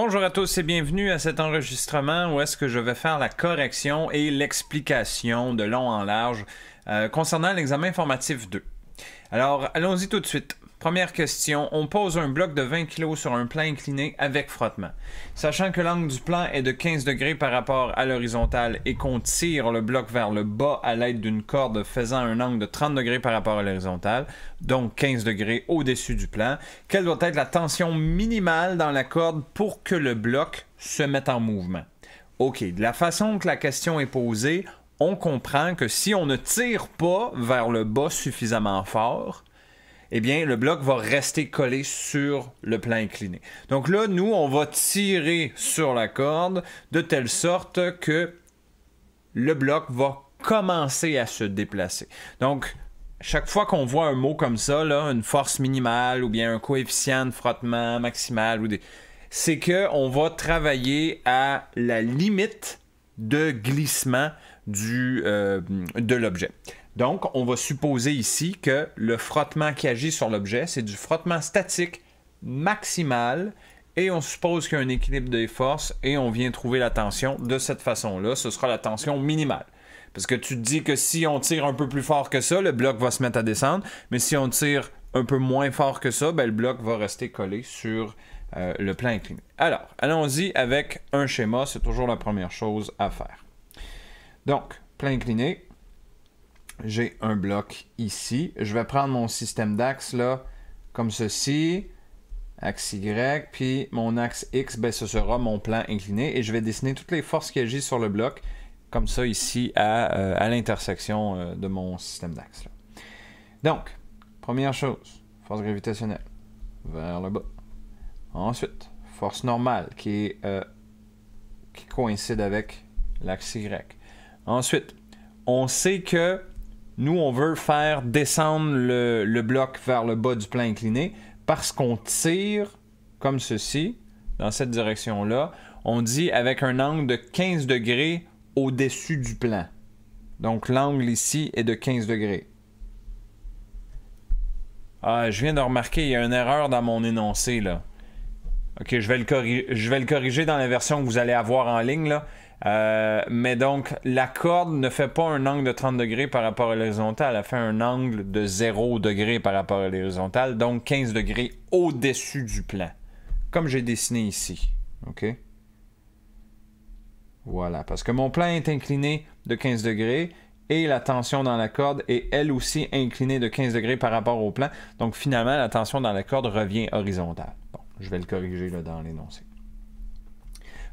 Bonjour à tous et bienvenue à cet enregistrement où est-ce que je vais faire la correction et l'explication de long en large euh, concernant l'examen informatif 2. Alors, allons-y tout de suite. Première question, on pose un bloc de 20 kg sur un plan incliné avec frottement. Sachant que l'angle du plan est de 15 degrés par rapport à l'horizontale et qu'on tire le bloc vers le bas à l'aide d'une corde faisant un angle de 30 degrés par rapport à l'horizontale, donc 15 degrés au-dessus du plan, quelle doit être la tension minimale dans la corde pour que le bloc se mette en mouvement? OK, de la façon que la question est posée, on comprend que si on ne tire pas vers le bas suffisamment fort, eh bien, le bloc va rester collé sur le plan incliné. Donc là, nous, on va tirer sur la corde de telle sorte que le bloc va commencer à se déplacer. Donc, chaque fois qu'on voit un mot comme ça, une force minimale ou bien un coefficient de frottement maximal, ou des... c'est qu'on va travailler à la limite de glissement euh, de l'objet. Donc, on va supposer ici que le frottement qui agit sur l'objet, c'est du frottement statique maximal et on suppose qu'il y a un équilibre des forces et on vient trouver la tension de cette façon-là. Ce sera la tension minimale. Parce que tu te dis que si on tire un peu plus fort que ça, le bloc va se mettre à descendre, mais si on tire un peu moins fort que ça, ben, le bloc va rester collé sur euh, le plan incliné. Alors, allons-y avec un schéma, c'est toujours la première chose à faire. Donc, plan incliné, j'ai un bloc ici. Je vais prendre mon système d'axe là, comme ceci, axe Y, puis mon axe X, ben, ce sera mon plan incliné et je vais dessiner toutes les forces qui agissent sur le bloc, comme ça ici à, euh, l'intersection euh, de mon système d'axe. Donc, première chose, force gravitationnelle vers le bas. Ensuite, force normale qui, est, euh, qui coïncide avec l'axe Y. Ensuite, on sait que nous, on veut faire descendre le, bloc vers le bas du plan incliné parce qu'on tire comme ceci, dans cette direction-là. On dit avec un angle de 15 degrés au-dessus du plan. Donc l'angle ici est de 15 degrés. Ah, je viens de remarquer, il y a une erreur dans mon énoncé là. Ok, je vais le, je vais le corriger dans la version que vous allez avoir en ligne là. Euh, mais donc, la corde ne fait pas un angle de 30 degrés par rapport à l'horizontale, elle fait un angle de 0 degré par rapport à l'horizontale, donc 15 degrés au-dessus du plan, comme j'ai dessiné ici. OK? Voilà, parce que mon plan est incliné de 15 degrés et la tension dans la corde est elle aussi inclinée de 15 degrés par rapport au plan. Donc finalement, la tension dans la corde revient horizontale. Bon, je vais le corriger là, dans l'énoncé.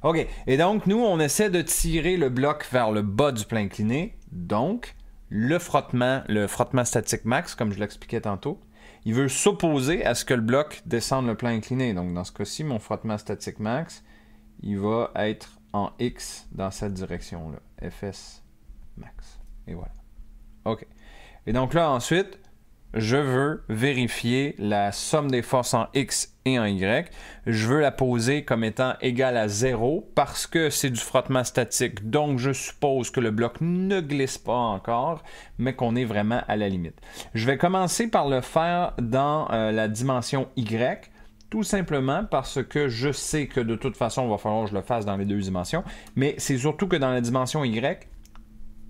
OK. Et donc, nous, on essaie de tirer le bloc vers le bas du plan incliné. Donc, le frottement, le frottement statique max, comme je l'expliquais tantôt, il veut s'opposer à ce que le bloc descende le plan incliné. Donc, dans ce cas-ci, mon frottement statique max, il va être en X dans cette direction-là. FS max. Et voilà. OK. Et donc là, ensuite, je veux vérifier la somme des forces en X et en Y. Je veux la poser comme étant égale à 0 parce que c'est du frottement statique. Donc, je suppose que le bloc ne glisse pas encore, mais qu'on est vraiment à la limite. Je vais commencer par le faire dans euh, la dimension Y. Tout simplement parce que je sais que de toute façon, il va falloir que je le fasse dans les deux dimensions. Mais c'est surtout que dans la dimension Y,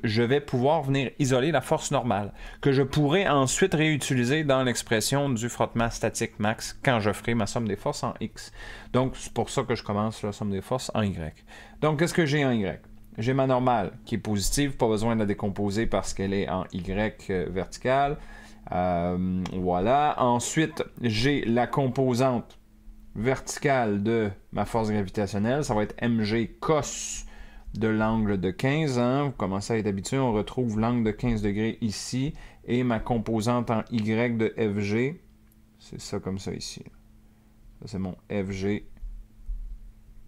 je vais pouvoir venir isoler la force normale, que je pourrai ensuite réutiliser dans l'expression du frottement statique max quand je ferai ma somme des forces en X. Donc, c'est pour ça que je commence la somme des forces en Y. Donc, qu'est-ce que j'ai en Y? J'ai ma normale qui est positive, pas besoin de la décomposer parce qu'elle est en Y euh, verticale. Euh, voilà. Ensuite, j'ai la composante verticale de ma force gravitationnelle. Ça va être mg cos de l'angle de 15. Hein. Vous commencez à être habitué, on retrouve l'angle de 15 degrés ici et ma composante en Y de FG, c'est ça comme ça ici. Ça, c'est mon FG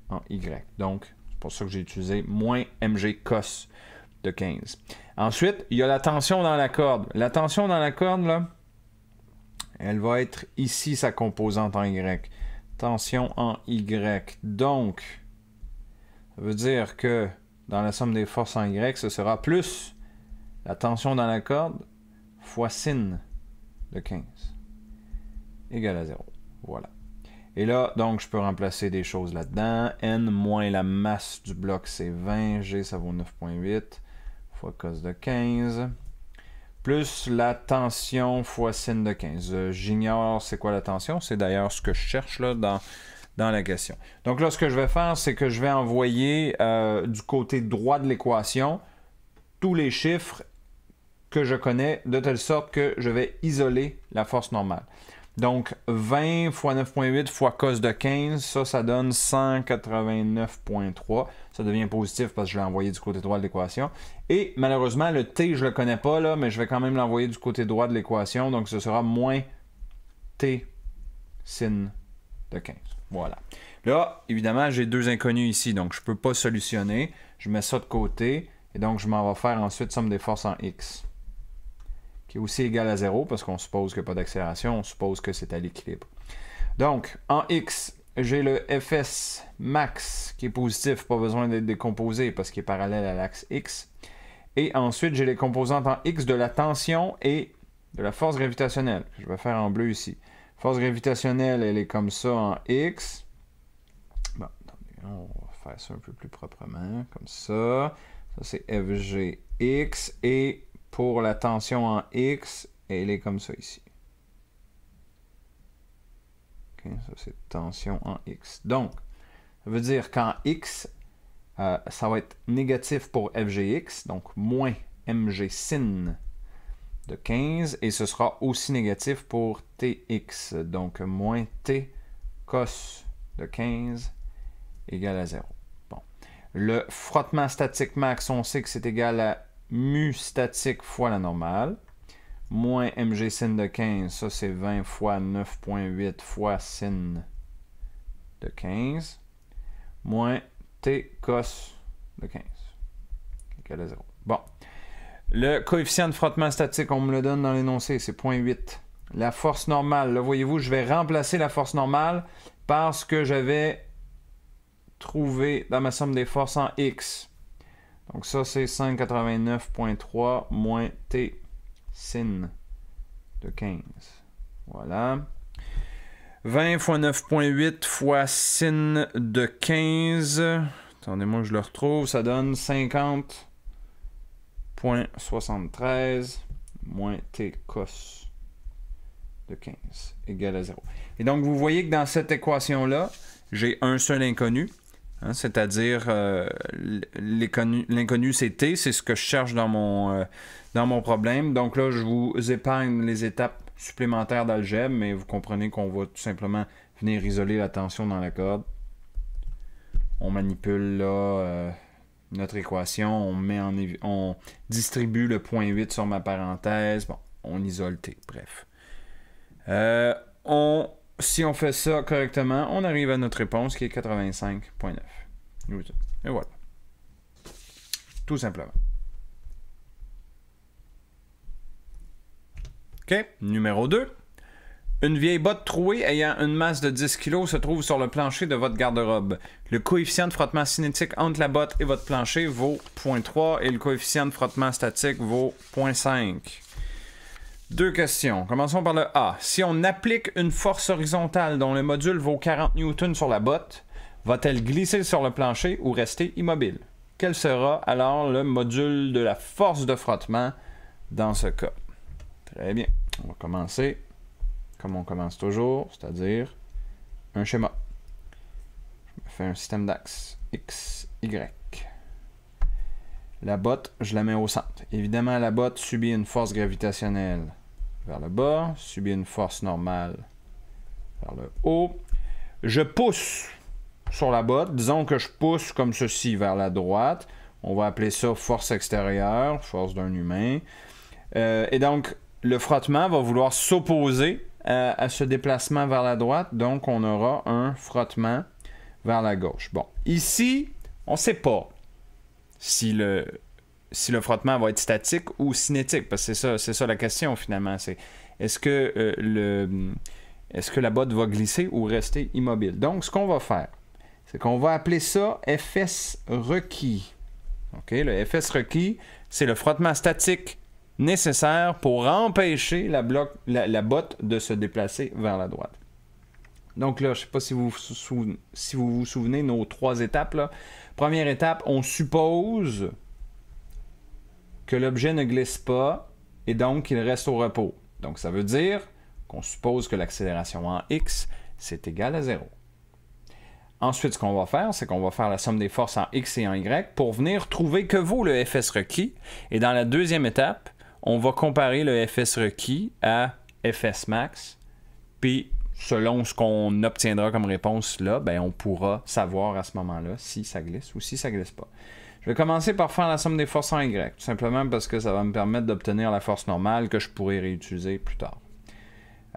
en Y. Donc, c'est pour ça que j'ai utilisé moins MG cos de 15. Ensuite, il y a la tension dans la corde. La tension dans la corde, là, elle va être ici, sa composante en Y. Tension en Y. Donc, ça veut dire que dans la somme des forces en Y, ce sera plus la tension dans la corde fois sin de 15 égale à 0. Voilà. Et là, donc, je peux remplacer des choses là-dedans. N moins la masse du bloc, c'est 20. G, ça vaut 9,8 fois cos de 15. Plus la tension fois sin de 15. Euh, j'ignore c'est quoi la tension. C'est d'ailleurs ce que je cherche là dans dans la question. Donc là, ce que je vais faire, c'est que je vais envoyer euh, du côté droit de l'équation tous les chiffres que je connais de telle sorte que je vais isoler la force normale. Donc 20 fois 9.8 fois cos de 15, ça, ça donne 189.3. Ça devient positif parce que je l'ai envoyé du côté droit de l'équation. Et malheureusement, le t, je ne le connais pas là, mais je vais quand même l'envoyer du côté droit de l'équation. Donc ce sera moins t sin de 15. Voilà. Là, évidemment, j'ai deux inconnus ici, donc je ne peux pas solutionner. Je mets ça de côté, et donc je m'en vais faire ensuite somme des forces en x, qui est aussi égal à 0, parce qu'on suppose qu'il n'y a pas d'accélération, on suppose que c'est à l'équilibre. Donc, en x, j'ai le fs max qui est positif, pas besoin d'être décomposé parce qu'il est parallèle à l'axe x. Et ensuite, j'ai les composantes en x de la tension et de la force gravitationnelle. Je vais faire en bleu ici. Force gravitationnelle, elle est comme ça en X. Bon, on va faire ça un peu plus proprement, comme ça. Ça, c'est FGX. Et pour la tension en X, elle est comme ça ici. ça, c'est tension en X. Donc, ça veut dire qu'en X, euh, ça va être négatif pour FGX, donc moins MG sin de 15 et ce sera aussi négatif pour Tx. Donc moins T cos de 15 égale à 0. Bon. Le frottement statique max, on sait que c'est égal à mu statique fois la normale. Moins mg sin de 15, ça c'est 20 fois 9.8 fois sin de 15. Moins t cos de 15 égale à 0. Bon. Le coefficient de frottement statique, on me le donne dans l'énoncé, c'est 0.8. La force normale, là, voyez-vous, je vais remplacer la force normale par ce que j'avais trouvé dans ma somme des forces en X. Donc ça, c'est 189.3 moins T sin de 15. Voilà. 20 fois 9.8 fois sin de 15. Attendez-moi, je le retrouve. Ça donne 50. 0.73 moins t cos de 15 égale à 0. Et donc, vous voyez que dans cette équation-là, j'ai un seul inconnu, hein, c'est-à-dire euh, l'inconnu c'est t, c'est ce que je cherche dans mon, euh, dans mon problème. Donc là, je vous épargne les étapes supplémentaires d'algèbre, mais vous comprenez qu'on va tout simplement venir isoler la tension dans la corde. On manipule là... Euh, notre équation, on, met en, on distribue le point 8 sur ma parenthèse, bon, on isole t, bref. Euh, on, si on fait ça correctement, on arrive à notre réponse qui est 85.9. Et voilà. Tout simplement. OK, numéro 2. Une vieille botte trouée ayant une masse de 10 kg se trouve sur le plancher de votre garde-robe. Le coefficient de frottement cinétique entre la botte et votre plancher vaut 0.3 et le coefficient de frottement statique vaut 0.5. Deux questions. Commençons par le A. Si on applique une force horizontale dont le module vaut 40 N sur la botte, va-t-elle glisser sur le plancher ou rester immobile? Quel sera alors le module de la force de frottement dans ce cas? Très bien. On va commencer comme on commence toujours, c'est-à-dire un schéma. Je me fais un système d'axes X, Y. La botte, je la mets au centre. Évidemment, la botte subit une force gravitationnelle vers le bas, subit une force normale vers le haut. Je pousse sur la botte. Disons que je pousse comme ceci vers la droite. On va appeler ça force extérieure, force d'un humain. Euh, et donc, le frottement va vouloir s'opposer euh, à ce déplacement vers la droite, donc on aura un frottement vers la gauche. Bon, ici, on ne sait pas si le, frottement va être statique ou cinétique, parce que c'est ça, la question finalement. C'est est-ce que euh, est-ce que la botte va glisser ou rester immobile? Donc, ce qu'on va faire, c'est qu'on va appeler ça FS requis. OK, le FS requis, c'est le frottement statique nécessaire pour empêcher la, bloc, la, botte de se déplacer vers la droite. Donc là, je ne sais pas si vous, vous si vous vous souvenez nos trois étapes. Première étape, on suppose que l'objet ne glisse pas et donc il reste au repos. Donc ça veut dire qu'on suppose que l'accélération en x, c'est égal à 0. Ensuite, ce qu'on va faire, c'est qu'on va faire la somme des forces en x et en y pour venir trouver que vaut le Fs requis. Et dans la deuxième étape, on va comparer le FS requis à FS max. Puis selon ce qu'on obtiendra comme réponse là, ben on pourra savoir à ce moment-là si ça glisse ou si ça glisse pas. Je vais commencer par faire la somme des forces en Y, tout simplement parce que ça va me permettre d'obtenir la force normale que je pourrai réutiliser plus tard.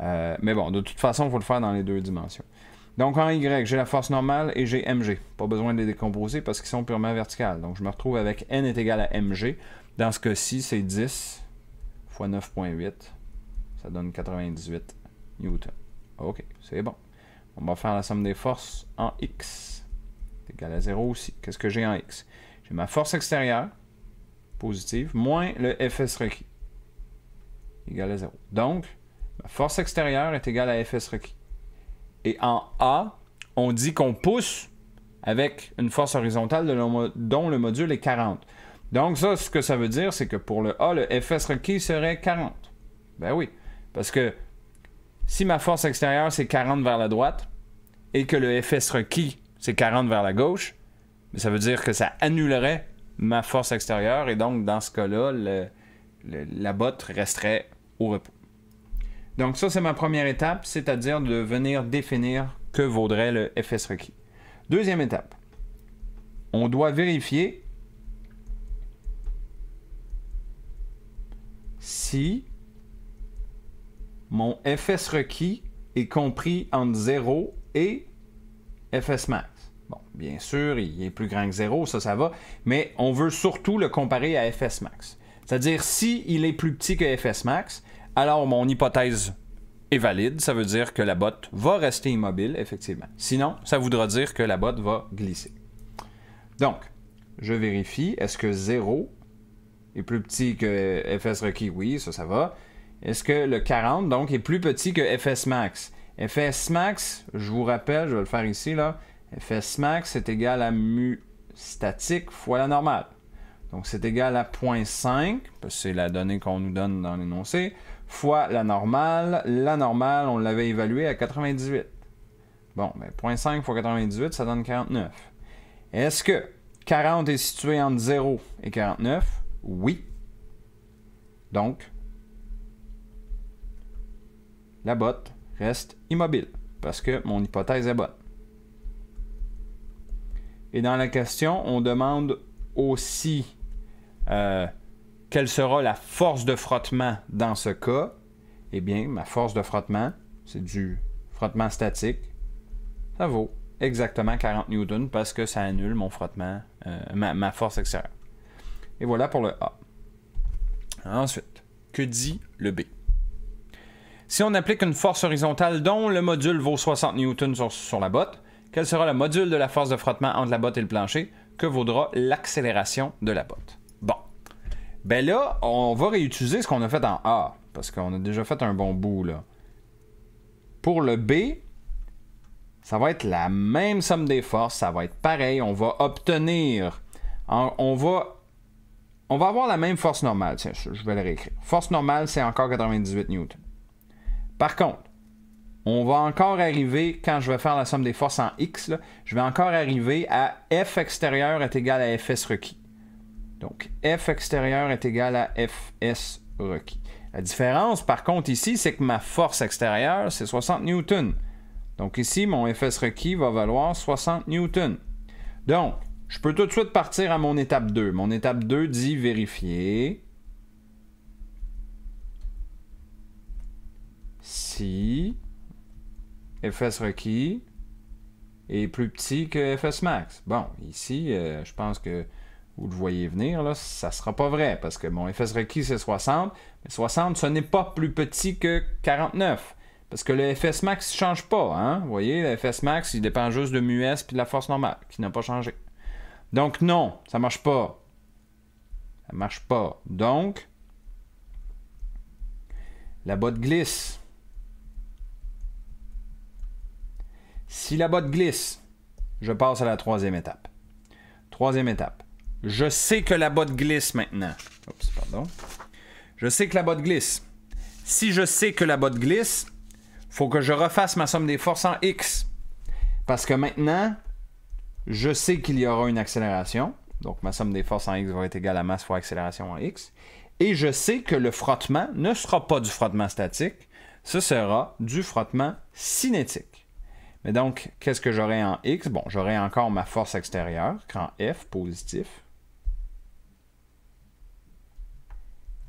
Euh, mais bon, de toute façon, il faut le faire dans les deux dimensions. Donc en Y, j'ai la force normale et j'ai MG. Pas besoin de les décomposer parce qu'ils sont purement verticales. Donc je me retrouve avec N est égal à MG. Dans ce cas-ci, c'est 10 9.8, ça donne 98 newtons. OK, c'est bon. On va faire la somme des forces en X. C'est égal à 0 aussi. Qu'est-ce que j'ai en X? J'ai ma force extérieure, positive, moins le FS requis, égal à 0. Donc, ma force extérieure est égale à FS requis. Et en A, on dit qu'on pousse avec une force horizontale dont le module est 40. Donc ça, ce que ça veut dire, c'est que pour le A, le FS requis serait 40. Ben oui, parce que si ma force extérieure, c'est 40 vers la droite, et que le FS requis, c'est 40 vers la gauche, ben ça veut dire que ça annulerait ma force extérieure, et donc dans ce cas-là, la botte resterait au repos. Donc ça, c'est ma première étape, c'est-à-dire de venir définir que vaudrait le FS requis. Deuxième étape, on doit vérifier si mon FS requis est compris entre 0 et FS max. Bon, bien sûr, il est plus grand que 0, ça, ça va, mais on veut surtout le comparer à FS max. C'est-à-dire, si il est plus petit que FS max, alors mon hypothèse est valide, ça veut dire que la botte va rester immobile, effectivement. Sinon, ça voudra dire que la botte va glisser. Donc, je vérifie, est-ce que 0 est plus petit que FS requis, oui, ça, ça va. Est-ce que le 40, donc, est plus petit que FS max? FS max, je vous rappelle, je vais le faire ici, là. FS max est égal à mu statique fois la normale. Donc, c'est égal à 0.5, c'est la donnée qu'on nous donne dans l'énoncé, fois la normale. La normale, on l'avait évaluée à 98. Bon, mais ben, 0.5 fois 98, ça donne 49. Est-ce que 40 est situé entre 0 et 49? Oui. Donc, la botte reste immobile parce que mon hypothèse est bonne. Et dans la question, on demande aussi euh, quelle sera la force de frottement dans ce cas. Eh bien, ma force de frottement, c'est du frottement statique. Ça vaut exactement 40 newtons parce que ça annule mon frottement, euh, ma force extérieure. Et voilà pour le A. Ensuite, que dit le B? Si on applique une force horizontale dont le module vaut 60 N sur, la botte, quel sera le module de la force de frottement entre la botte et le plancher? Que vaudra l'accélération de la botte? Bon. Ben là, on va réutiliser ce qu'on a fait en A, parce qu'on a déjà fait un bon bout là. Pour le B, ça va être la même somme des forces, ça va être pareil. On va obtenir, on va on va avoir la même force normale. Tiens, je vais le réécrire. Force normale, c'est encore 98 N. Par contre, on va encore arriver, quand je vais faire la somme des forces en X, je vais encore arriver à F extérieur est égal à Fs requis. Donc, F extérieur est égal à Fs requis. La différence, par contre, ici, c'est que ma force extérieure, c'est 60 newton Donc ici, mon Fs requis va valoir 60 newtons. Donc, je peux tout de suite partir à mon étape 2. Mon étape 2 dit vérifier. Si FS requis est plus petit que FS max. Bon, ici, euh, je pense que vous le voyez venir, là, ça ne sera pas vrai parce que mon FS requis c'est 60, mais 60 ce n'est pas plus petit que 49. Parce que le FS Max ne change pas, hein? Vous voyez, le FS Max, il dépend juste de MuS puis de la force normale, qui n'a pas changé. Donc non, ça marche pas. Ça marche pas. Donc, la botte glisse. Si la botte glisse, je passe à la troisième étape. Troisième étape. Je sais que la botte glisse maintenant. Oups, pardon. Je sais que la botte glisse. Si je sais que la botte glisse, faut que je refasse ma somme des forces en X. Parce que maintenant, je sais qu'il y aura une accélération. Donc ma somme des forces en X va être égale à masse fois accélération en X. Et je sais que le frottement ne sera pas du frottement statique, ce sera du frottement cinétique. Mais donc, qu'est-ce que j'aurai en X Bon, j'aurai encore ma force extérieure, grand F positif.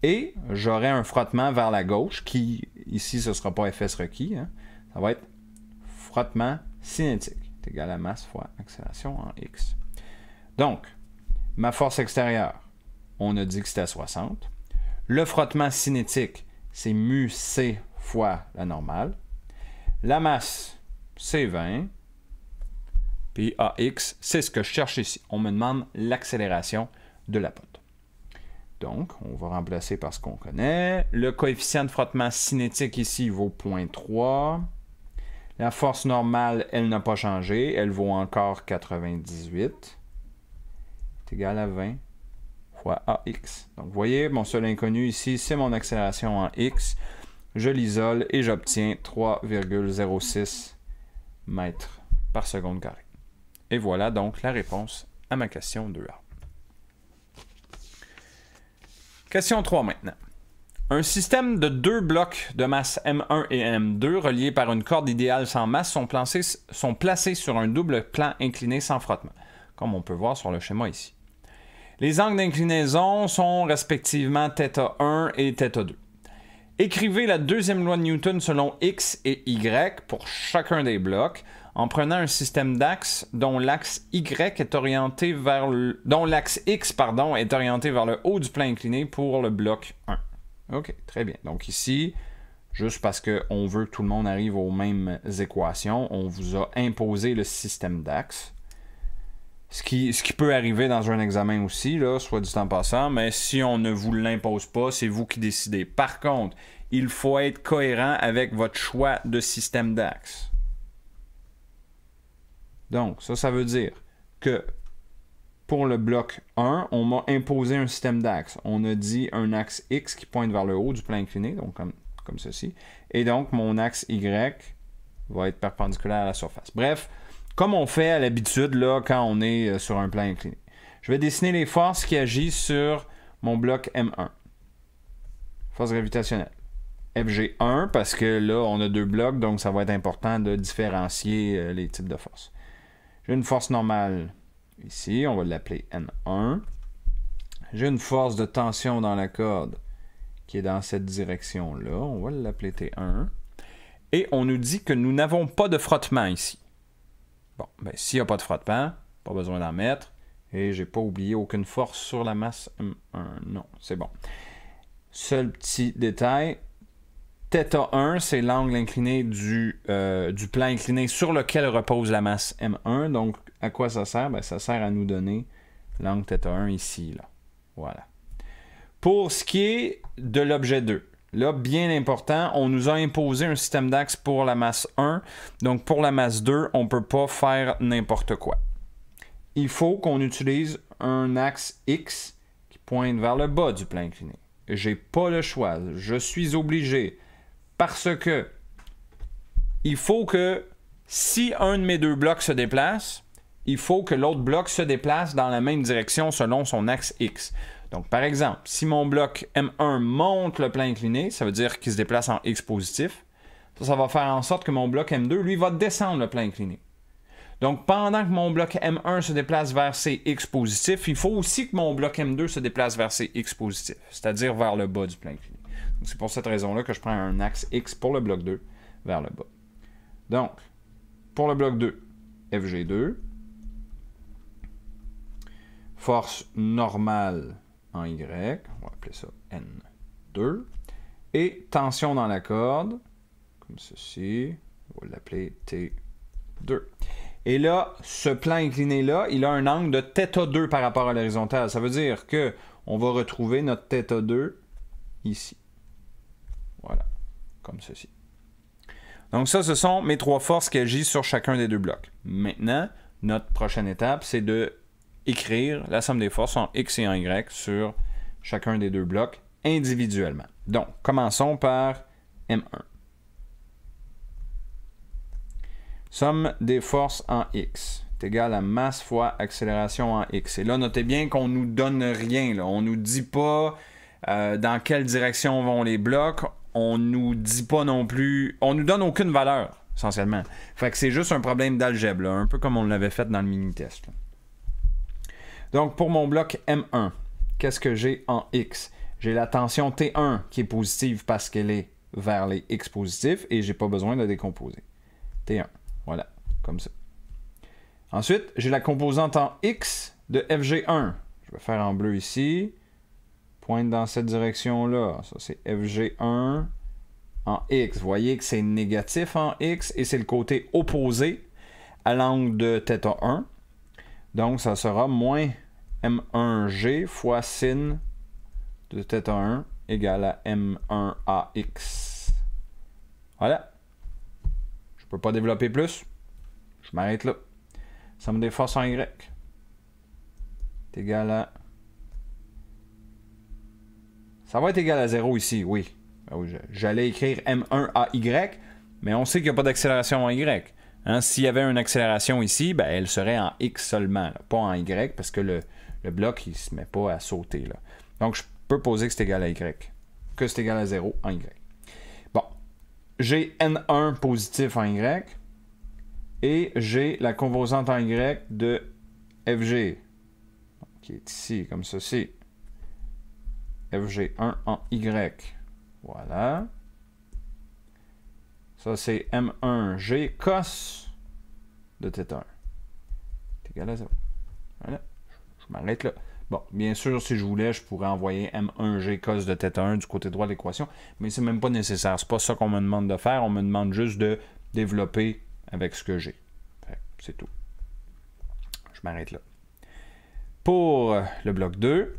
Et j'aurai un frottement vers la gauche, qui ici ce ne sera pas FS requis, hein. ça va être frottement cinétique égal à masse fois accélération en x. Donc, ma force extérieure, on a dit que c'était à 60. Le frottement cinétique, c'est mu c fois la normale. La masse, c'est 20. Puis AX, c'est ce que je cherche ici. On me demande l'accélération de la pote. Donc, on va remplacer par ce qu'on connaît. Le coefficient de frottement cinétique ici vaut 0.3. La force normale, elle n'a pas changé. Elle vaut encore 98. est égal à 20 fois AX. Donc, vous voyez, mon seul inconnu ici, c'est mon accélération en X. Je l'isole et j'obtiens 3,06 mètres par seconde carré. Et voilà donc la réponse à ma question 2A. Question 3 maintenant. Un système de deux blocs de masse M1 et M2 reliés par une corde idéale sans masse sont placés, sur un double plan incliné sans frottement, comme on peut voir sur le schéma ici. Les angles d'inclinaison sont respectivement θ1 et θ2. Écrivez la deuxième loi de Newton selon X et Y pour chacun des blocs en prenant un système d'axes dont l'axe Y est orienté vers le, dont l'axe X pardon, est orienté vers le haut du plan incliné pour le bloc 1. OK, très bien. Donc ici, juste parce qu'on veut que tout le monde arrive aux mêmes équations, on vous a imposé le système d'axes. Ce qui, ce qui, peut arriver dans un examen aussi, là, soit du temps passant, mais si on ne vous l'impose pas, c'est vous qui décidez. Par contre, il faut être cohérent avec votre choix de système d'axe. Donc, ça, ça veut dire que pour le bloc 1, on m'a imposé un système d'axes. On a dit un axe X qui pointe vers le haut du plan incliné, donc comme, comme ceci. Et donc, mon axe Y va être perpendiculaire à la surface. Bref, comme on fait à l'habitude là, quand on est euh, sur un plan incliné. Je vais dessiner les forces qui agissent sur mon bloc M1. Force gravitationnelle. FG1, parce que là, on a deux blocs, donc ça va être important de différencier euh, les types de forces. J'ai une force normale Ici, on va l'appeler N1. J'ai une force de tension dans la corde qui est dans cette direction-là. On va l'appeler T1. Et on nous dit que nous n'avons pas de frottement ici. Bon, ben, s'il n'y a pas de frottement, pas besoin d'en mettre. Et j'ai pas oublié aucune force sur la masse M1. Non, c'est bon. Seul petit détail, Theta 1, c'est l'angle incliné euh, du, plan incliné sur lequel repose la masse M1. Donc, à quoi ça sert ben, Ça sert à nous donner l'angle θ 1 ici. Là. Voilà. Pour ce qui est de l'objet 2, là, bien important, on nous a imposé un système d'axe pour la masse 1. Donc, pour la masse 2, on ne peut pas faire n'importe quoi. Il faut qu'on utilise un axe X qui pointe vers le bas du plan incliné. J'ai pas le choix. Je suis obligé parce que il faut que si un de mes deux blocs se déplace, il faut que l'autre bloc se déplace dans la même direction selon son axe X. Donc, par exemple, si mon bloc M1 monte le plan incliné, ça veut dire qu'il se déplace en X positif. Ça, va faire en sorte que mon bloc M2, lui, va descendre le plan incliné. Donc, pendant que mon bloc M1 se déplace vers ses X positifs, il faut aussi que mon bloc M2 se déplace vers ses X positifs, c'est-à-dire vers le bas du plan incliné. C'est pour cette raison-là que je prends un axe X pour le bloc 2 vers le bas. Donc, pour le bloc 2, FG2, force normale en Y, on va appeler ça N2, et tension dans la corde, comme ceci, on va l'appeler T2. Et là, ce plan incliné-là, il a un angle de θ2 par rapport à l'horizontale. Ça veut dire que on va retrouver notre θ2 ici. Voilà, comme ceci. Donc ça, ce sont mes trois forces qui agissent sur chacun des deux blocs. Maintenant, notre prochaine étape, c'est de écrire la somme des forces en X et en Y sur chacun des deux blocs individuellement. Donc, commençons par M1. Somme des forces en X est égale à masse fois accélération en X. Et là, notez bien qu'on ne nous donne rien. On ne nous dit pas euh, dans quelle direction vont les blocs on nous dit pas non plus, on nous donne aucune valeur, essentiellement. Fait que c'est juste un problème d'algèbre, un peu comme on l'avait fait dans le mini-test. Donc pour mon bloc M1, qu'est-ce que j'ai en X J'ai la tension T1 qui est positive parce qu'elle est vers les X positifs et j'ai pas besoin de la décomposer. T1, voilà, comme ça. Ensuite, j'ai la composante en X de FG1. Je vais faire en bleu ici dans cette direction-là. Ça, c'est FG1 en X. Vous voyez que c'est négatif en X et c'est le côté opposé à l'angle de θ1. Donc, ça sera moins M1G fois sin de θ1 égale à M1AX. Voilà. Je ne peux pas développer plus. Je m'arrête là. ça me forces en Y égal à ça va être égal à 0 ici, oui. Ben j'allais écrire m 1 à Y, mais on sait qu'il n'y a pas d'accélération en Y. Hein. S'il y avait une accélération ici, ben, elle serait en X seulement, pas en Y, parce que le, le bloc ne se met pas à sauter. Là. Donc je peux poser que c'est égal à Y, que c'est égal à 0 en Y. Bon, j'ai N1 positif en Y, et j'ai la composante en Y de FG, qui est ici, comme ceci. FG1 en Y. Voilà. Ça, c'est M1G cos de θ1. C'est égal à 0. Voilà. Je m'arrête là. Bon, bien sûr, si je voulais, je pourrais envoyer M1G cos de θ1 du côté droit de l'équation, mais c'est même pas nécessaire. C'est pas ça qu'on me demande de faire. On me demande juste de développer avec ce que j'ai. C'est tout. Je m'arrête là. Pour le bloc 2,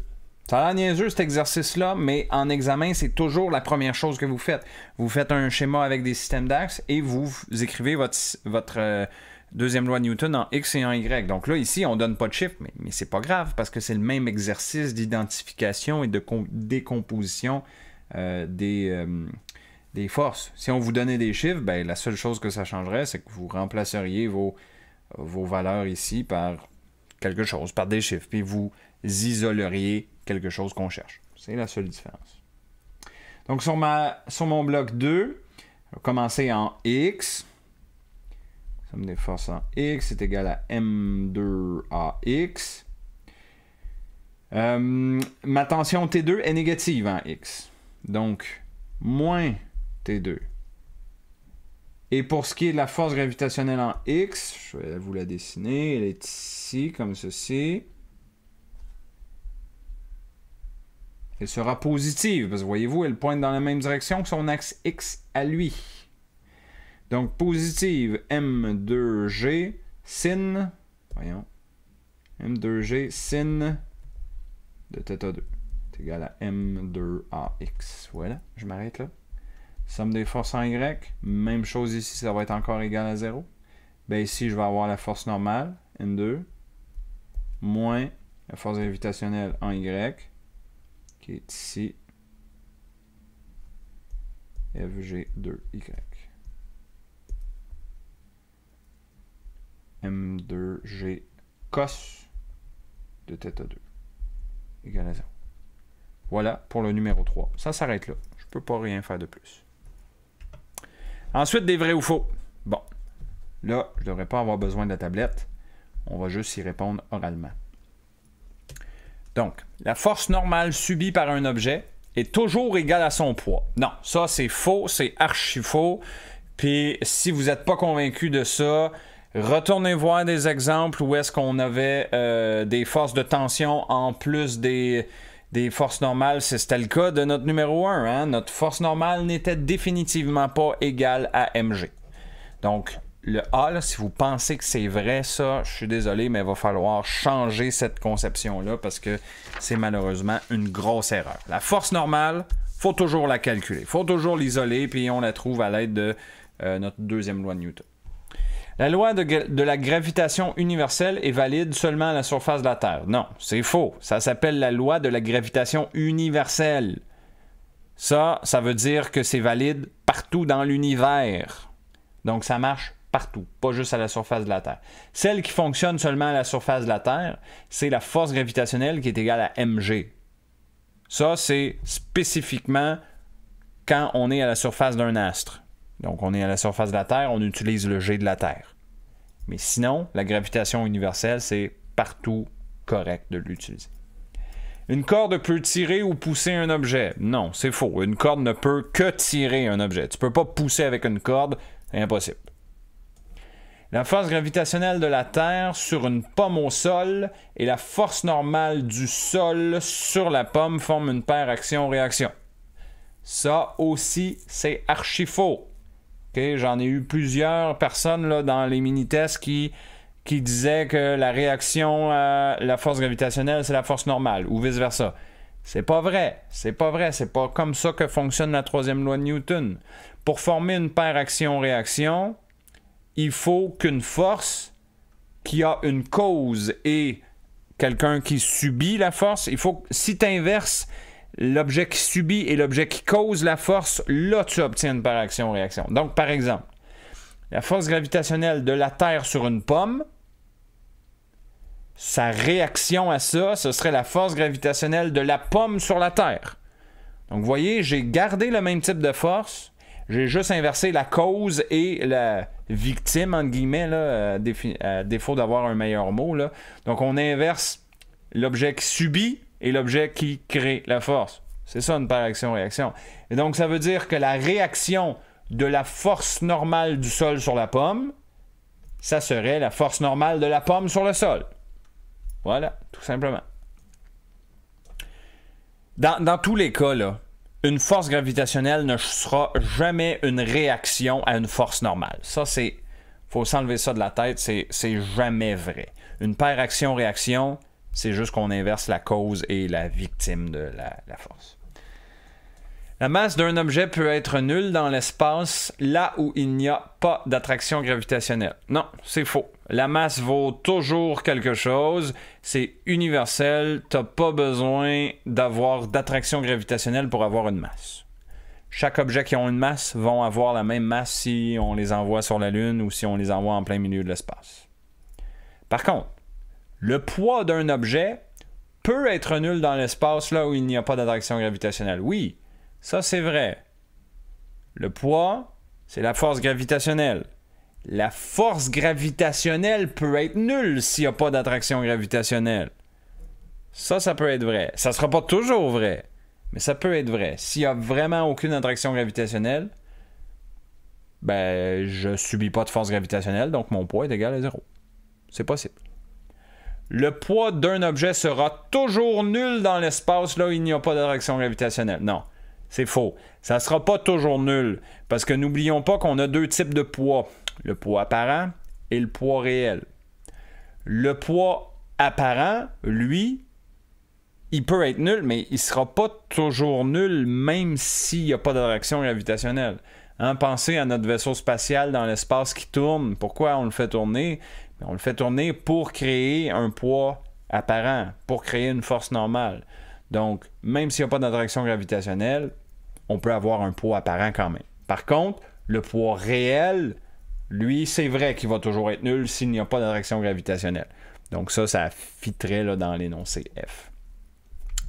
ça a l'air cet exercice-là, mais en examen, c'est toujours la première chose que vous faites. Vous faites un schéma avec des systèmes d'axes et vous écrivez votre, euh, deuxième loi de Newton en X et en Y. Donc là, ici, on ne donne pas de chiffres, mais, ce n'est pas grave parce que c'est le même exercice d'identification et de décomposition euh, euh, des, forces. Si on vous donnait des chiffres, ben, la seule chose que ça changerait, c'est que vous remplaceriez vos valeurs ici par quelque chose, par des chiffres, puis vous isoleriez quelque chose qu'on cherche. C'est la seule différence. Donc sur, ma, sur mon bloc 2, on commencer en X. somme des forces en X est égal à M2AX. Euh, ma tension T2 est négative en X. Donc, moins T2. Et pour ce qui est de la force gravitationnelle en X, je vais vous la dessiner. Elle est ici, comme ceci. Elle sera positive, parce que voyez-vous, elle pointe dans la même direction que son axe X à lui. Donc positive M2G sin, voyons, M2G sin de θ2 C'est égal à M2AX. Voilà, je m'arrête là. Somme des forces en Y, même chose ici, ça va être encore égal à 0. Ben ici, je vais avoir la force normale, n 2 moins la force gravitationnelle en Y, qui est ici. FG2Y. M2G cos de θ2 égale à 0. Voilà pour le numéro 3. Ça s'arrête là. Je ne peux pas rien faire de plus. Ensuite, des vrais ou faux. Bon. Là, je ne devrais pas avoir besoin de la tablette. On va juste y répondre oralement. Donc, la force normale subie par un objet est toujours égale à son poids. Non, ça c'est faux, c'est archi faux. Puis si vous n'êtes pas convaincu de ça, retournez voir des exemples où est-ce qu'on avait euh, des forces de tension en plus des, des forces normales, c'était le cas de notre numéro 1. Hein. Notre force normale n'était définitivement pas égale à mg. Donc, le A, si vous pensez que c'est vrai, ça, je suis désolé, mais il va falloir changer cette conception-là parce que c'est malheureusement une grosse erreur. La force normale, faut toujours la calculer, faut toujours l'isoler, puis on la trouve à l'aide de euh, notre deuxième loi de Newton. La loi de, de, la gravitation universelle est valide seulement à la surface de la Terre. Non, c'est faux. Ça s'appelle la loi de la gravitation universelle. Ça, ça veut dire que c'est valide partout dans l'univers. Donc ça marche partout, pas juste à la surface de la Terre. Celle qui fonctionne seulement à la surface de la Terre, c'est la force gravitationnelle qui est égale à mg. Ça, c'est spécifiquement quand on est à la surface d'un astre. Donc, on est à la surface de la Terre, on utilise le G de la Terre. Mais sinon, la gravitation universelle, c'est partout correct de l'utiliser. Une corde peut tirer ou pousser un objet. Non, c'est faux. Une corde ne peut que tirer un objet. Tu ne peux pas pousser avec une corde, c'est impossible. La force gravitationnelle de la Terre sur une pomme au sol et la force normale du sol sur la pomme forment une paire action-réaction. Ça aussi, c'est archi faux. J'en ai eu plusieurs personnes là, dans les mini-tests qui, qui disaient que la réaction à la force gravitationnelle, c'est la force normale, ou vice-versa. C'est pas vrai, c'est pas vrai, c'est pas comme ça que fonctionne la troisième loi de Newton. Pour former une paire action-réaction, il faut qu'une force qui a une cause et quelqu'un qui subit la force, il faut si tu inverses l'objet qui subit et l'objet qui cause la force, là tu obtiens une par action-réaction. Donc par exemple, la force gravitationnelle de la Terre sur une pomme, sa réaction à ça, ce serait la force gravitationnelle de la pomme sur la Terre. Donc vous voyez, j'ai gardé le même type de force, j'ai juste inversé la cause et la victime, entre guillemets, là, à, euh, euh, défaut d'avoir un meilleur mot. Là. Donc on inverse l'objet qui subit et l'objet qui crée la force. C'est ça une paire action-réaction. Et donc ça veut dire que la réaction de la force normale du sol sur la pomme, ça serait la force normale de la pomme sur le sol. Voilà, tout simplement. Dans, dans tous les cas, là, une force gravitationnelle ne sera jamais une réaction à une force normale. Ça, c'est. faut s'enlever ça de la tête, c'est jamais vrai. Une paire action-réaction, c'est juste qu'on inverse la cause et la victime de la force. La masse d'un objet peut être nulle dans l'espace là où il n'y a pas d'attraction gravitationnelle. Non, c'est faux. La masse vaut toujours quelque chose. C'est universel. T'as pas besoin d'avoir d'attraction gravitationnelle pour avoir une masse. Chaque objet qui a une masse va avoir la même masse si on les envoie sur la Lune ou si on les envoie en plein milieu de l'espace. Par contre, le poids d'un objet peut être nul dans l'espace là où il n'y a pas d'attraction gravitationnelle. Oui, ça c'est vrai. Le poids, c'est la force gravitationnelle la force gravitationnelle peut être nulle s'il n'y a pas d'attraction gravitationnelle. Ça, ça peut être vrai. Ça ne sera pas toujours vrai, mais ça peut être vrai. S'il n'y a vraiment aucune attraction gravitationnelle, ben, je subis pas de force gravitationnelle, donc mon poids est égal à zéro. C'est possible. Le poids d'un objet sera toujours nul dans l'espace là où il n'y a pas d'attraction gravitationnelle. Non, c'est faux. Ça ne sera pas toujours nul, parce que n'oublions pas qu'on a deux types de poids le poids apparent et le poids réel. Le poids apparent, lui, il peut être nul, mais il ne sera pas toujours nul même s'il n'y a pas d'attraction gravitationnelle. Hein, pensez à notre vaisseau spatial dans l'espace qui tourne. Pourquoi on le fait tourner ben, On le fait tourner pour créer un poids apparent, pour créer une force normale. Donc, même s'il n'y a pas d'attraction gravitationnelle, on peut avoir un poids apparent quand même. Par contre, le poids réel, lui, c'est vrai qu'il va toujours être nul s'il n'y a pas d'attraction gravitationnelle. Donc ça, ça fitrait là, dans l'énoncé F.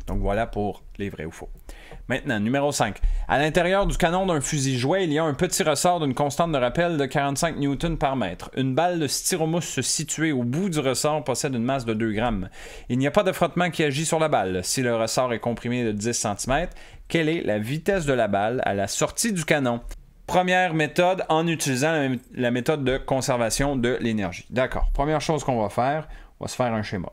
Donc voilà pour les vrais ou faux. Maintenant, numéro 5. À l'intérieur du canon d'un fusil jouet, il y a un petit ressort d'une constante de rappel de 45 newtons par mètre. Une balle de styromousse située au bout du ressort possède une masse de 2 grammes. Il n'y a pas de frottement qui agit sur la balle. Si le ressort est comprimé de 10 cm, quelle est la vitesse de la balle à la sortie du canon Première méthode en utilisant la méthode de conservation de l'énergie. D'accord. Première chose qu'on va faire, on va se faire un schéma.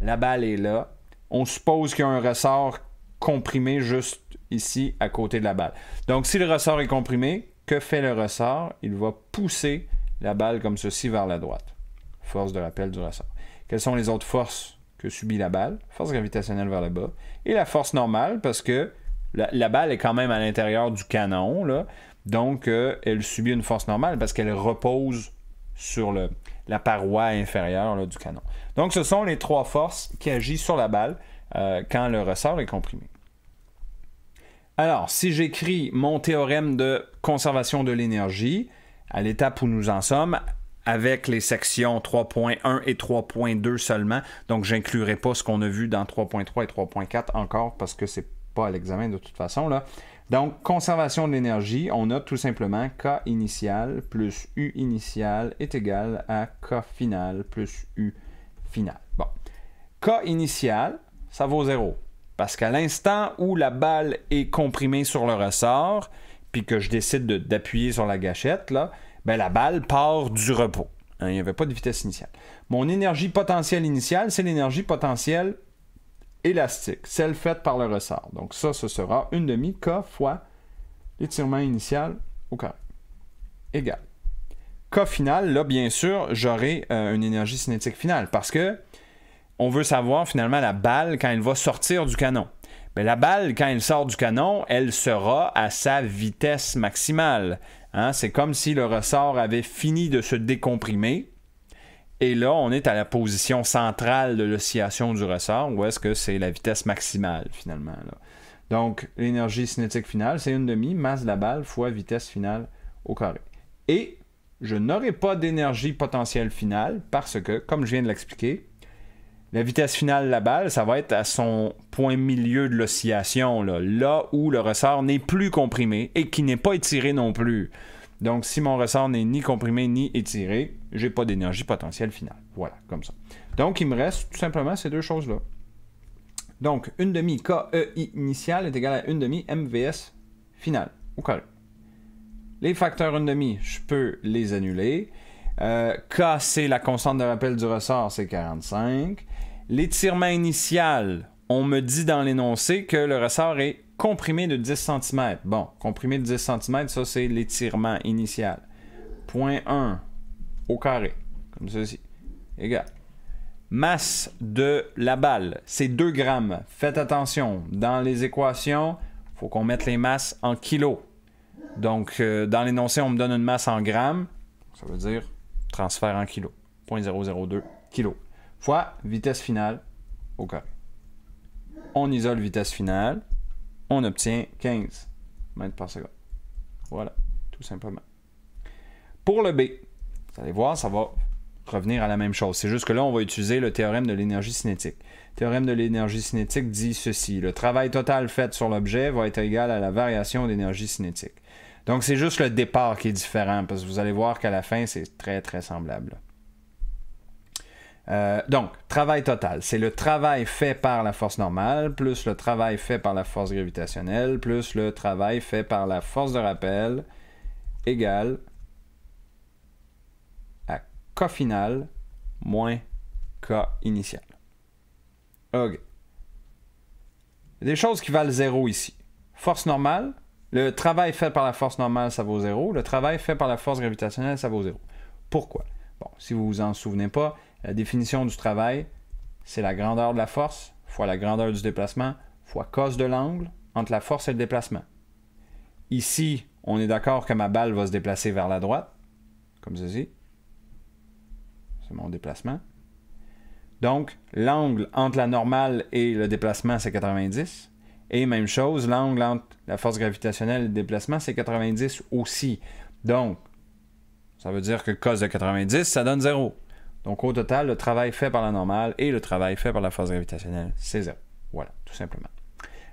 La balle est là. On suppose qu'il y a un ressort comprimé juste ici à côté de la balle. Donc si le ressort est comprimé, que fait le ressort Il va pousser la balle comme ceci vers la droite. Force de l'appel du ressort. Quelles sont les autres forces que subit la balle Force gravitationnelle vers le bas et la force normale parce que la, la balle est quand même à l'intérieur du canon là. Donc, euh, elle subit une force normale parce qu'elle repose sur la paroi inférieure du canon. Donc, ce sont les trois forces qui agissent sur la balle euh, quand le ressort est comprimé. Alors, si j'écris mon théorème de conservation de l'énergie, à l'étape où nous en sommes, avec les sections 3.1 et 3.2 seulement, donc j'inclurai pas ce qu'on a vu dans 3.3 et 3.4 encore parce que c'est à l'examen de toute façon. Là. Donc, conservation de l'énergie, on a tout simplement K initial plus U initial est égal à K final plus U final. Bon. K initial, ça vaut zéro Parce qu'à l'instant où la balle est comprimée sur le ressort, puis que je décide d'appuyer sur la gâchette, là, ben, la balle part du repos. Hein. il n'y avait pas de vitesse initiale. Mon énergie potentielle initiale, c'est l'énergie potentielle élastique, celle faite par le ressort. Donc ça, ce sera une demi K fois l'étirement initial au carré. Égal. K final, là, bien sûr, j'aurai euh, une énergie cinétique finale parce que on veut savoir finalement la balle quand elle va sortir du canon. Mais la balle, quand elle sort du canon, elle sera à sa vitesse maximale. Hein. C'est comme si le ressort avait fini de se décomprimer et là, on est à la position centrale de l'oscillation du ressort, où est-ce que c'est la vitesse maximale finalement. Donc, l'énergie cinétique finale, c'est une demi masse de la balle fois vitesse finale au carré. Et je n'aurai pas d'énergie potentielle finale parce que, comme je viens de l'expliquer, la vitesse finale de la balle, ça va être à son point milieu de l'oscillation, là où le ressort n'est plus comprimé et qui n'est pas étiré non plus. Donc, si mon ressort n'est ni comprimé ni étiré, j'ai pas d'énergie potentielle finale. Voilà, comme ça. Donc, il me reste tout simplement ces deux choses-là. Donc, une demi KEI initial est égal à une demi MVS finale, au Les facteurs une demi, je peux les annuler. Euh, K, c'est la constante de rappel du ressort, c'est 45. L'étirement initial, on me dit dans l'énoncé que le ressort est comprimé de 10 cm. Bon, comprimé de 10 cm, ça c'est l'étirement initial. Point 1 au carré, comme ceci. Égal. Masse de la balle, c'est 2 grammes. Faites attention, dans les équations, faut qu'on mette les masses en kilos. Donc, euh, dans l'énoncé, on me donne une masse en grammes. Ça veut dire transfert en kilos. 0.002 kilos. Fois vitesse finale au carré. On isole vitesse finale on obtient 15 mètres par seconde. Voilà, tout simplement. Pour le B, vous allez voir, ça va revenir à la même chose. C'est juste que là, on va utiliser le théorème de l'énergie cinétique. Le théorème de l'énergie cinétique dit ceci. Le travail total fait sur l'objet va être égal à la variation d'énergie cinétique. Donc, c'est juste le départ qui est différent, parce que vous allez voir qu'à la fin, c'est très, très semblable. Euh, donc, travail total, c'est le travail fait par la force normale, plus le travail fait par la force gravitationnelle, plus le travail fait par la force de rappel, égale à K final moins K initial. OK. Des choses qui valent zéro ici. Force normale, le travail fait par la force normale, ça vaut zéro. Le travail fait par la force gravitationnelle, ça vaut zéro. Pourquoi? Bon, si vous vous en souvenez pas, la définition du travail, c'est la grandeur de la force fois la grandeur du déplacement fois cos de l'angle entre la force et le déplacement. Ici, on est d'accord que ma balle va se déplacer vers la droite, comme ceci. C'est mon déplacement. Donc, l'angle entre la normale et le déplacement, c'est 90. Et même chose, l'angle entre la force gravitationnelle et le déplacement, c'est 90 aussi. Donc, ça veut dire que cos de 90, ça donne 0. Donc au total, le travail fait par la normale et le travail fait par la force gravitationnelle, c'est zéro. Voilà, tout simplement.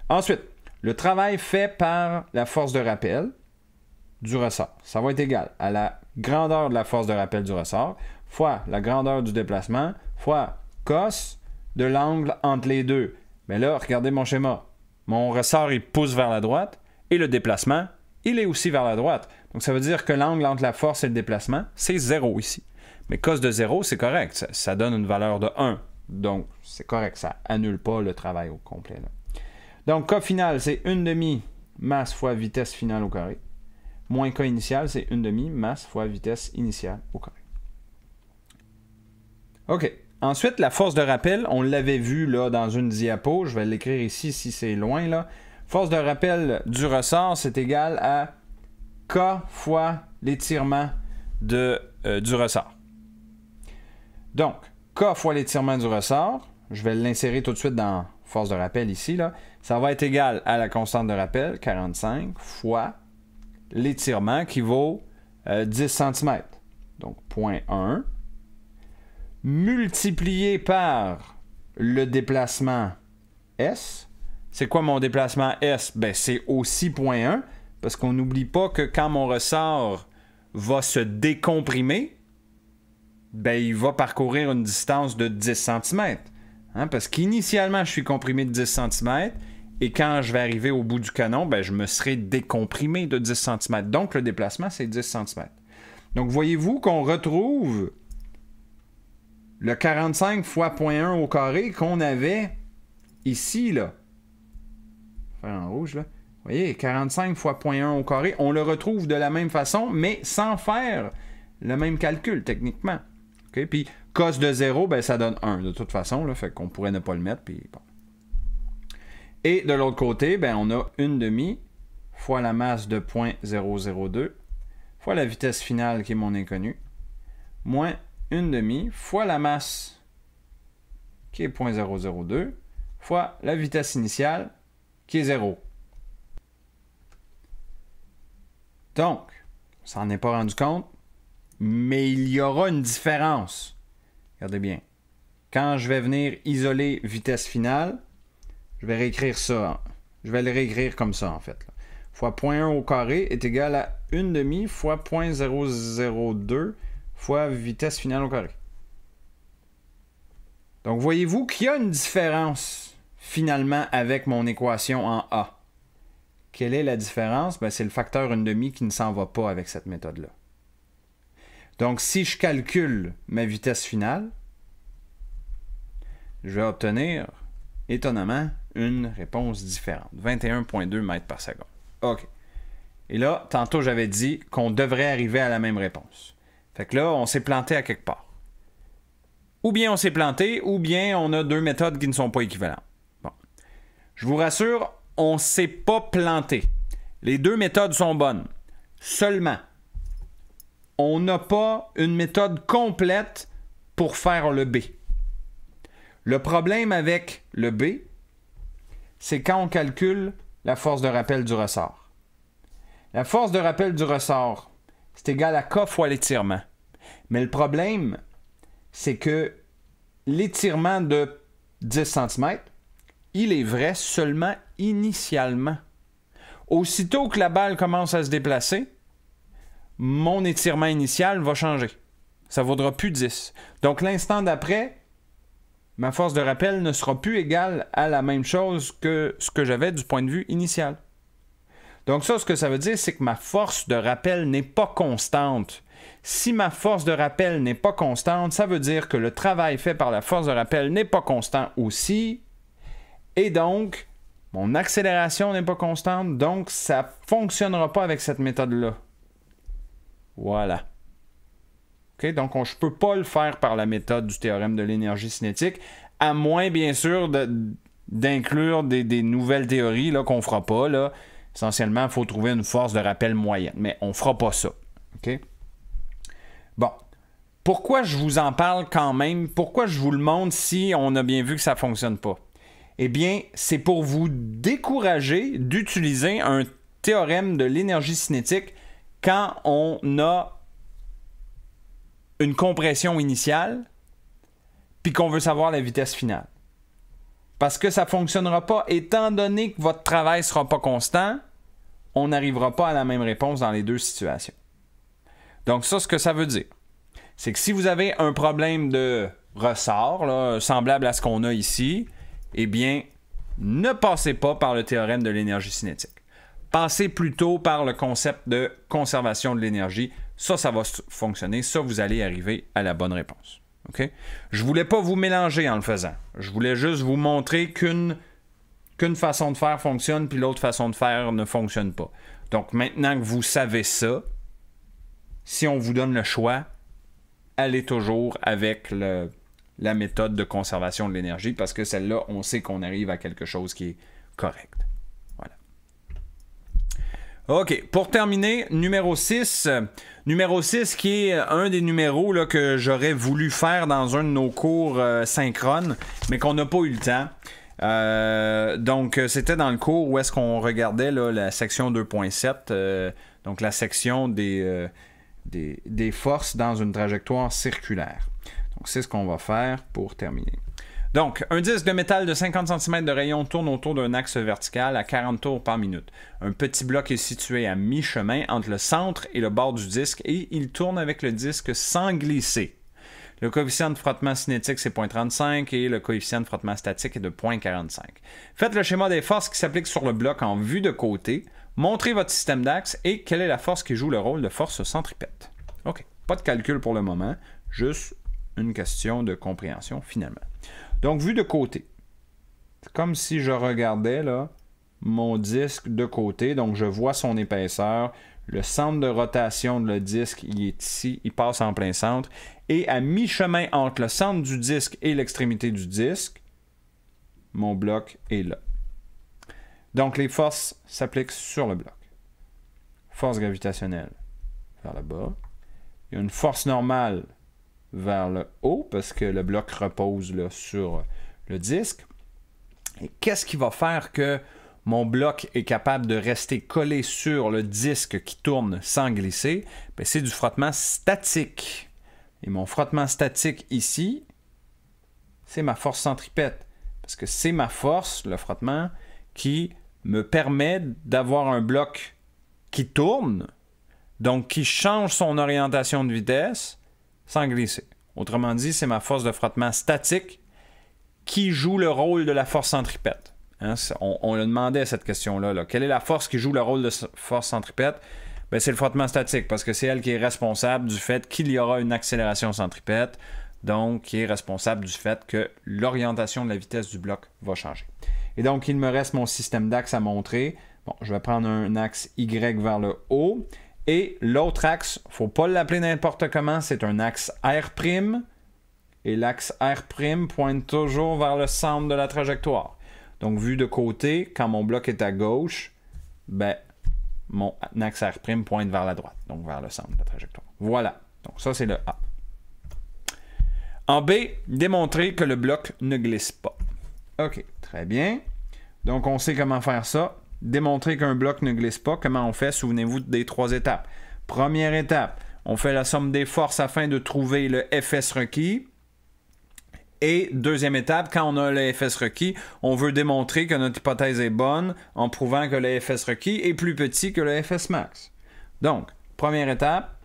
Ensuite, le travail fait par la force de rappel du ressort, ça va être égal à la grandeur de la force de rappel du ressort fois la grandeur du déplacement fois cos de l'angle entre les deux. Mais là, regardez mon schéma. Mon ressort, il pousse vers la droite et le déplacement, il est aussi vers la droite. Donc ça veut dire que l'angle entre la force et le déplacement, c'est zéro ici. Mais cos de 0, c'est correct. Ça, donne une valeur de 1. Donc, c'est correct. Ça annule pas le travail au complet. Donc, K final, c'est 1 demi masse fois vitesse finale au carré. Moins K initial, c'est 1 demi masse fois vitesse initiale au carré. OK. Ensuite, la force de rappel, on l'avait vu là, dans une diapo. Je vais l'écrire ici si c'est loin. Force de rappel du ressort, c'est égal à K fois l'étirement de euh, du ressort. Donc, K fois l'étirement du ressort, je vais l'insérer tout de suite dans force de rappel ici, là. ça va être égal à la constante de rappel, 45, fois l'étirement qui vaut 10 euh, cm. Donc 0.1 multiplié par le déplacement S. C'est quoi mon déplacement S? Ben, c'est aussi 0.1 parce qu'on n'oublie pas que quand mon ressort va se décomprimer, ben, il va parcourir une distance de 10 cm. Hein, parce qu'initialement, je suis comprimé de 10 cm. Et quand je vais arriver au bout du canon, ben, je me serai décomprimé de 10 cm. Donc, le déplacement, c'est 10 cm. Donc, voyez-vous qu'on retrouve le 45 fois 0.1 au carré qu'on avait ici, là. Faire en rouge, là. Vous voyez, 45 fois 0.1 au carré, on le retrouve de la même façon, mais sans faire le même calcul, techniquement. Puis cos de 0, ben, ça donne 1 de toute façon. Là, fait qu'on pourrait ne pas le mettre. Puis Et de l'autre côté, ben, on a 1 demi fois la masse de 0.002 fois la vitesse finale qui est mon inconnu moins 1 demi fois la masse qui est 0.002 fois la vitesse initiale qui est 0. Donc, ça n'en est pas rendu compte, mais il y aura une différence. Regardez bien. Quand je vais venir isoler vitesse finale, je vais réécrire ça. Je vais le réécrire comme ça, en fait. Fois 0.1 au carré est égal à 1.5 demi fois 0.002 fois vitesse finale au carré. Donc, voyez-vous qu'il y a une différence, finalement, avec mon équation en A. Quelle est la différence? Ben, c'est le facteur 1.5 demi qui ne s'en va pas avec cette méthode-là. Donc, si je calcule ma vitesse finale, je vais obtenir, étonnamment, une réponse différente. 21,2 mètres par seconde. OK. Et là, tantôt, j'avais dit qu'on devrait arriver à la même réponse. Fait que là, on s'est planté à quelque part. Ou bien on s'est planté, ou bien on a deux méthodes qui ne sont pas équivalentes. Bon. Je vous rassure, on ne s'est pas planté. Les deux méthodes sont bonnes. Seulement, on n'a pas une méthode complète pour faire le B. Le problème avec le B, c'est quand on calcule la force de rappel du ressort. La force de rappel du ressort, c'est égal à K fois l'étirement. Mais le problème, c'est que l'étirement de 10 cm, il est vrai seulement initialement. Aussitôt que la balle commence à se déplacer, mon étirement initial va changer. Ça ne vaudra plus 10. Donc l'instant d'après, ma force de rappel ne sera plus égale à la même chose que ce que j'avais du point de vue initial. Donc ça, ce que ça veut dire, c'est que ma force de rappel n'est pas constante. Si ma force de rappel n'est pas constante, ça veut dire que le travail fait par la force de rappel n'est pas constant aussi. Et donc, mon accélération n'est pas constante, donc ça ne fonctionnera pas avec cette méthode-là. Voilà. donc, on, je ne peux pas le faire par la méthode du théorème de l'énergie cinétique, à moins, bien sûr, d'inclure des, nouvelles théories qu'on ne fera pas. Là. Essentiellement, il faut trouver une force de rappel moyenne, mais on ne fera pas ça. Bon. Pourquoi je vous en parle quand même? Pourquoi je vous le montre si on a bien vu que ça ne fonctionne pas? Eh bien, c'est pour vous décourager d'utiliser un théorème de l'énergie cinétique quand on a une compression initiale, puis qu'on veut savoir la vitesse finale. Parce que ça ne fonctionnera pas, étant donné que votre travail ne sera pas constant, on n'arrivera pas à la même réponse dans les deux situations. Donc ça, ce que ça veut dire, c'est que si vous avez un problème de ressort, semblable à ce qu'on a ici, eh bien, ne passez pas par le théorème de l'énergie cinétique. Passez plutôt par le concept de conservation de l'énergie. Ça, ça va fonctionner. Ça, vous allez arriver à la bonne réponse. OK? Je voulais pas vous mélanger en le faisant. Je voulais juste vous montrer qu'une qu'une façon de faire fonctionne, puis l'autre façon de faire ne fonctionne pas. Donc maintenant que vous savez ça, si on vous donne le choix, allez toujours avec la méthode de conservation de l'énergie, parce que celle-là, on sait qu'on arrive à quelque chose qui est correct. OK. Pour terminer, numéro 6. Numéro 6 qui est un des numéros que j'aurais voulu faire dans un de nos cours euh, synchrones, mais qu'on n'a pas eu le temps. Euh, donc, euh, c'était dans le cours où est-ce qu'on regardait la section 2.7, donc la section des forces dans une trajectoire circulaire. Donc, c'est ce qu'on va faire pour terminer. Donc, un disque de métal de 50 cm de rayon tourne autour d'un axe vertical à 40 tours par minute. Un petit bloc est situé à mi-chemin entre le centre et le bord du disque et il tourne avec le disque sans glisser. Le coefficient de frottement cinétique, c'est 0.35 et le coefficient de frottement statique est de 0.45. Faites le schéma des forces qui s'appliquent sur le bloc en vue de côté, montrez votre système d'axe et quelle est la force qui joue le rôle de force centripète. OK, pas de calcul pour le moment, juste une question de compréhension finalement. Donc, vu de côté, comme si je regardais là, mon disque de côté. Donc, je vois son épaisseur. Le centre de rotation de le disque, il est ici, il passe en plein centre. Et à mi-chemin entre le centre du disque et l'extrémité du disque, mon bloc est là. Donc les forces s'appliquent sur le bloc. Force gravitationnelle vers le bas. Il y a une force normale vers le haut parce que le bloc repose sur le disque. Et qu'est-ce qui va faire que mon bloc est capable de rester collé sur le disque qui tourne sans glisser? Ben, c'est du frottement statique. Et mon frottement statique ici, c'est ma force centripète. Parce que c'est ma force, le frottement, qui me permet d'avoir un bloc qui tourne, donc qui change son orientation de vitesse, sans glisser. Autrement dit, c'est ma force de frottement statique qui joue le rôle de la force centripète. Hein, on, le demandait cette question-là. Là. Quelle est la force qui joue le rôle de force centripète ben, C'est le frottement statique parce que c'est elle qui est responsable du fait qu'il y aura une accélération centripète, donc qui est responsable du fait que l'orientation de la vitesse du bloc va changer. Et donc, il me reste mon système d'axe à montrer. Bon, je vais prendre un axe Y vers le haut. Et l'autre axe, faut pas l'appeler n'importe comment, c'est un axe R'. Et l'axe R' pointe toujours vers le centre de la trajectoire. Donc, vu de côté, quand mon bloc est à gauche, ben, mon axe R' pointe vers la droite, donc vers le centre de la trajectoire. Voilà. Donc, ça, c'est le A. En B, démontrer que le bloc ne glisse pas. OK, très bien. Donc, on sait comment faire ça démontrer qu'un bloc ne glisse pas, comment on fait Souvenez-vous des trois étapes. Première étape, on fait la somme des forces afin de trouver le FS requis. Et deuxième étape, quand on a le FS requis, on veut démontrer que notre hypothèse est bonne en prouvant que le FS requis est plus petit que le FS max. Donc, première étape,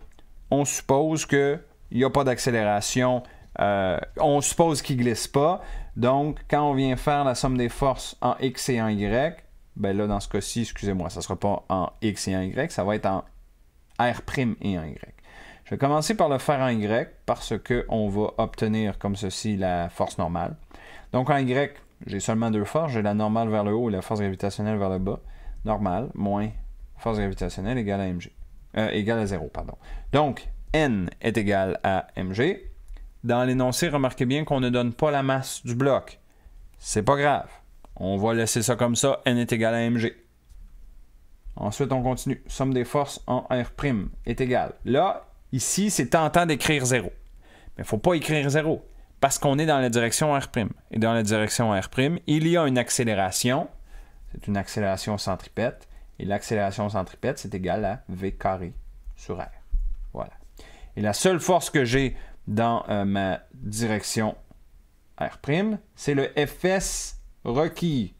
on suppose qu'il n'y a pas d'accélération, euh, on suppose qu'il ne glisse pas. Donc, quand on vient faire la somme des forces en X et en Y, ben là, dans ce cas-ci, excusez-moi, ça ne sera pas en X et en Y, ça va être en R' et en Y. Je vais commencer par le faire en Y parce qu'on va obtenir comme ceci la force normale. Donc en Y, j'ai seulement deux forces, j'ai la normale vers le haut et la force gravitationnelle vers le bas. Normale moins force gravitationnelle égale à mg. Euh, égale à 0, pardon. Donc, N est égal à mg. Dans l'énoncé, remarquez bien qu'on ne donne pas la masse du bloc. C'est pas grave. On va laisser ça comme ça. N est égal à MG. Ensuite, on continue. Somme des forces en R' est égale. Là, ici, c'est tentant d'écrire 0. Mais il ne faut pas écrire 0 parce qu'on est dans la direction R'. Et dans la direction R', il y a une accélération. C'est une accélération centripète. Et l'accélération centripète, c'est égal à V carré sur R. Voilà. Et la seule force que j'ai dans euh, ma direction R', c'est le Fs requis.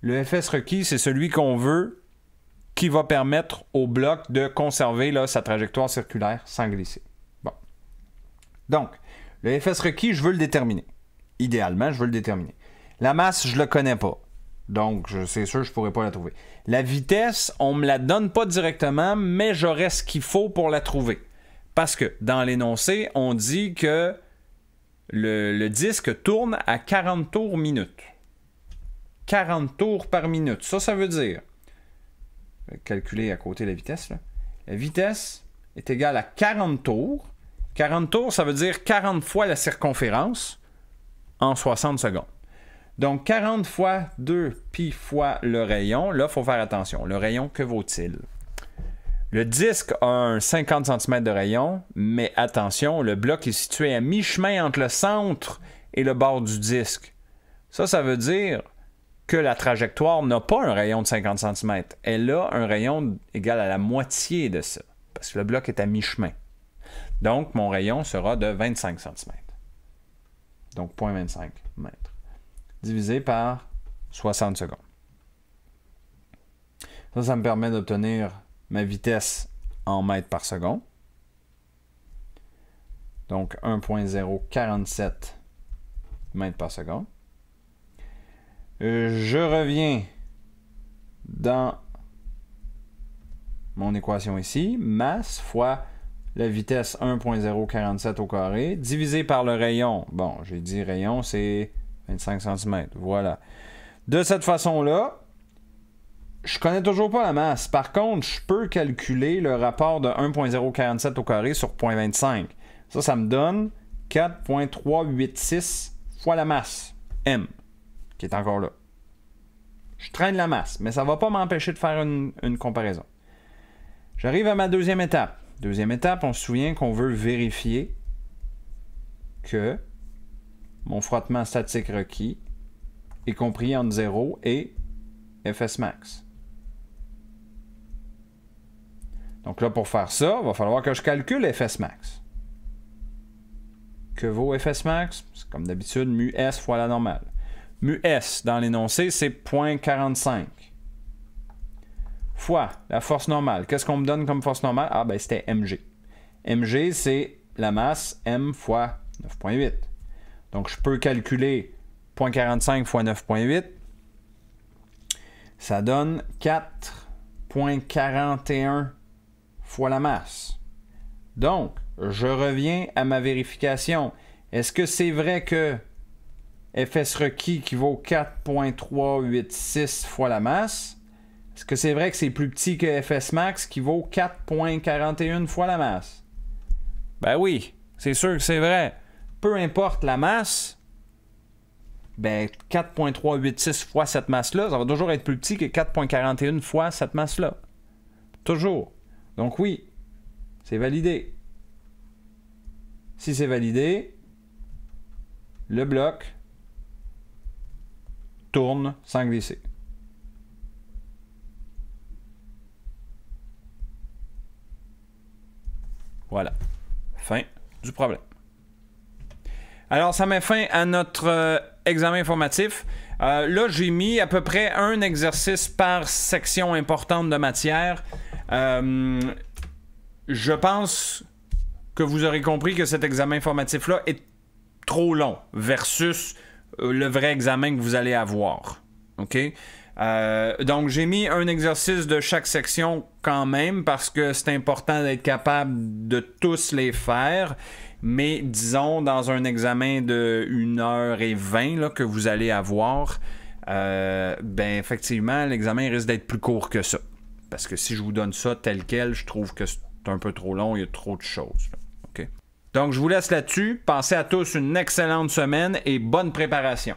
Le FS requis, c'est celui qu'on veut qui va permettre au bloc de conserver là, sa trajectoire circulaire sans glisser. Bon. Donc, le FS requis, je veux le déterminer. Idéalement, je veux le déterminer. La masse, je ne le connais pas. Donc, c'est sûr, je ne pourrais pas la trouver. La vitesse, on ne me la donne pas directement, mais j'aurai ce qu'il faut pour la trouver. Parce que dans l'énoncé, on dit que le, disque tourne à 40 tours minute. 40 tours par minute. Ça, ça veut dire, calculer à côté la vitesse, la vitesse est égale à 40 tours. 40 tours, ça veut dire 40 fois la circonférence en 60 secondes. Donc 40 fois 2 pi fois le rayon. Là, il faut faire attention. Le rayon, que vaut-il? Le disque a un 50 cm de rayon, mais attention, le bloc est situé à mi-chemin entre le centre et le bord du disque. Ça, ça veut dire la trajectoire n'a pas un rayon de 50 cm. Elle a un rayon égal à la moitié de ça, parce que le bloc est à mi-chemin. Donc, mon rayon sera de 25 cm. Donc, 0.25 m. Divisé par 60 secondes. Ça, ça me permet d'obtenir ma vitesse en mètres par seconde. Donc 1.047 mètres par seconde. Euh, je reviens dans mon équation ici, masse fois la vitesse 1.047 au carré, divisé par le rayon. Bon, j'ai dit rayon, c'est 25 cm. Voilà. De cette façon-là, je ne connais toujours pas la masse. Par contre, je peux calculer le rapport de 1.047 au carré sur 0.25. Ça, ça me donne 4.386 fois la masse, M qui est encore là. Je traîne la masse, mais ça ne va pas m'empêcher de faire une, comparaison. J'arrive à ma deuxième étape. Deuxième étape, on se souvient qu'on veut vérifier que mon frottement statique requis est compris entre 0 et FS max. Donc là, pour faire ça, il va falloir que je calcule FS max. Que vaut FS max? C'est comme d'habitude, mu S fois la normale. Mu S, dans l'énoncé, c'est 0.45 fois la force normale. Qu'est-ce qu'on me donne comme force normale? Ah, ben c'était mg. mg, c'est la masse m fois 9.8. Donc, je peux calculer 0.45 fois 9.8. Ça donne 4.41 fois la masse. Donc, je reviens à ma vérification. Est-ce que c'est vrai que FS requis qui vaut 4.386 fois la masse. Est-ce que c'est vrai que c'est plus petit que FS max qui vaut 4.41 fois la masse? Ben oui, c'est sûr que c'est vrai. Peu importe la masse, ben 4.386 fois cette masse-là, ça va toujours être plus petit que 4.41 fois cette masse-là. Toujours. Donc oui, c'est validé. Si c'est validé, le bloc tourne sans glisser. Voilà. Fin du problème. Alors, ça met fin à notre euh, examen informatif. Euh, là, j'ai mis à peu près un exercice par section importante de matière. Euh, je pense que vous aurez compris que cet examen informatif-là est trop long versus euh, le vrai examen que vous allez avoir. OK? Euh, donc j'ai mis un exercice de chaque section quand même parce que c'est important d'être capable de tous les faire. Mais disons dans un examen de 1h20 que vous allez avoir, euh, ben effectivement, l'examen risque d'être plus court que ça. Parce que si je vous donne ça tel quel, je trouve que c'est un peu trop long, il y a trop de choses. Donc, je vous laisse là-dessus. Pensez à tous une excellente semaine et bonne préparation.